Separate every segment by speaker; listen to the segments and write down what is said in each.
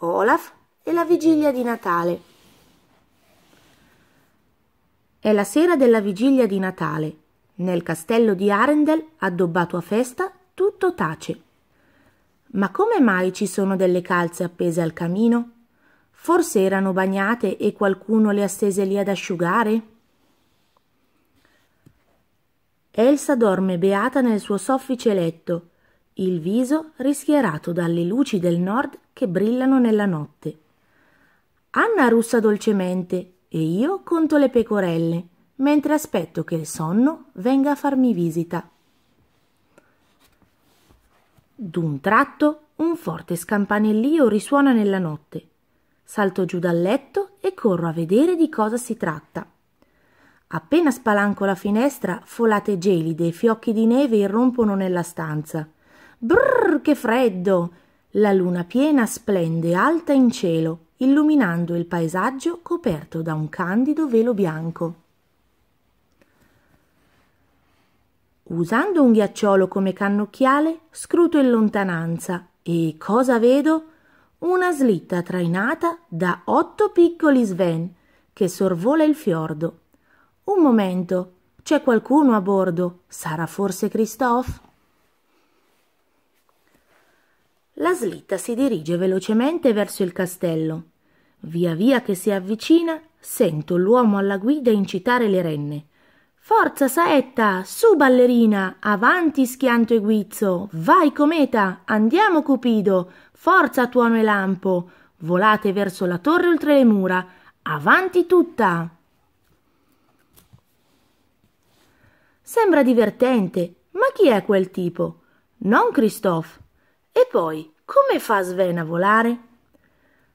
Speaker 1: Olaf e la vigilia di Natale. È la sera della vigilia di Natale. Nel castello di Arendel, addobbato a festa, tutto tace. Ma come mai ci sono delle calze appese al camino? Forse erano bagnate e qualcuno le ha stese lì ad asciugare? Elsa dorme beata nel suo soffice letto il viso rischiarato dalle luci del nord che brillano nella notte. Anna russa dolcemente e io conto le pecorelle, mentre aspetto che il sonno venga a farmi visita. D'un tratto un forte scampanellio risuona nella notte. Salto giù dal letto e corro a vedere di cosa si tratta. Appena spalanco la finestra, folate gelide e fiocchi di neve irrompono nella stanza. Brrr, che freddo! La luna piena splende alta in cielo, illuminando il paesaggio coperto da un candido velo bianco. Usando un ghiacciolo come cannocchiale, scruto in lontananza e cosa vedo? Una slitta trainata da otto piccoli Sven che sorvola il fiordo. Un momento, c'è qualcuno a bordo. Sarà forse Christophe? la slitta si dirige velocemente verso il castello. Via via che si avvicina, sento l'uomo alla guida incitare le renne. Forza, saetta! Su, ballerina! Avanti, schianto e guizzo! Vai, cometa! Andiamo, cupido! Forza, tuono e lampo! Volate verso la torre oltre le mura! Avanti tutta! Sembra divertente, ma chi è quel tipo? Non Christophe. E poi, come fa Sven a volare?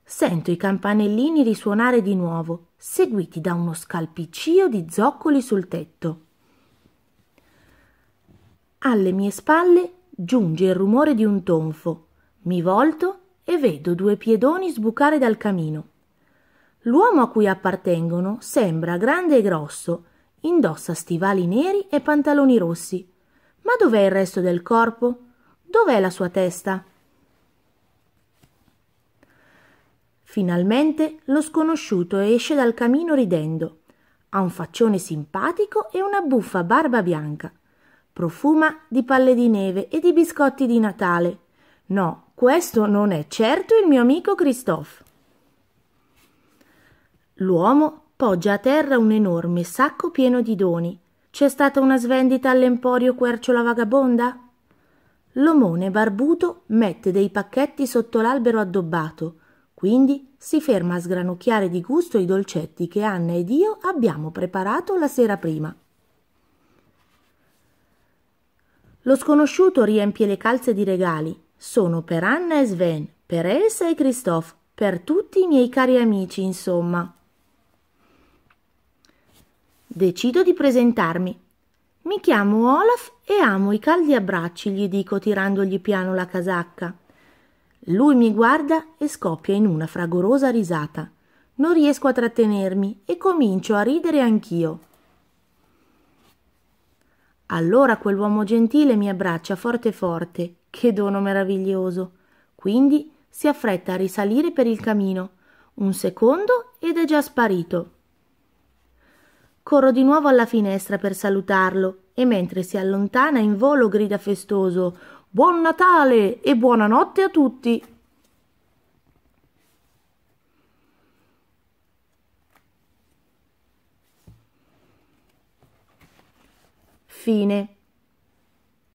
Speaker 1: Sento i campanellini risuonare di nuovo, seguiti da uno scalpiccio di zoccoli sul tetto. Alle mie spalle giunge il rumore di un tonfo. Mi volto e vedo due piedoni sbucare dal camino. L'uomo a cui appartengono sembra grande e grosso, indossa stivali neri e pantaloni rossi. Ma dov'è il resto del corpo? Dov'è la sua testa? Finalmente lo sconosciuto esce dal camino ridendo. Ha un faccione simpatico e una buffa barba bianca. Profuma di palle di neve e di biscotti di Natale. No, questo non è certo il mio amico Christophe. L'uomo poggia a terra un enorme sacco pieno di doni. C'è stata una svendita all'emporio Querciola Vagabonda? L'omone barbuto mette dei pacchetti sotto l'albero addobbato, quindi si ferma a sgranocchiare di gusto i dolcetti che Anna ed io abbiamo preparato la sera prima. Lo sconosciuto riempie le calze di regali. Sono per Anna e Sven, per Elsa e Christophe, per tutti i miei cari amici, insomma. Decido di presentarmi. Mi chiamo Olaf e amo i caldi abbracci, gli dico tirandogli piano la casacca. Lui mi guarda e scoppia in una fragorosa risata. Non riesco a trattenermi e comincio a ridere anch'io. Allora quell'uomo gentile mi abbraccia forte forte. Che dono meraviglioso. Quindi si affretta a risalire per il camino. Un secondo ed è già sparito. Corro di nuovo alla finestra per salutarlo e mentre si allontana in volo grida festoso Buon Natale e buonanotte a tutti! Fine.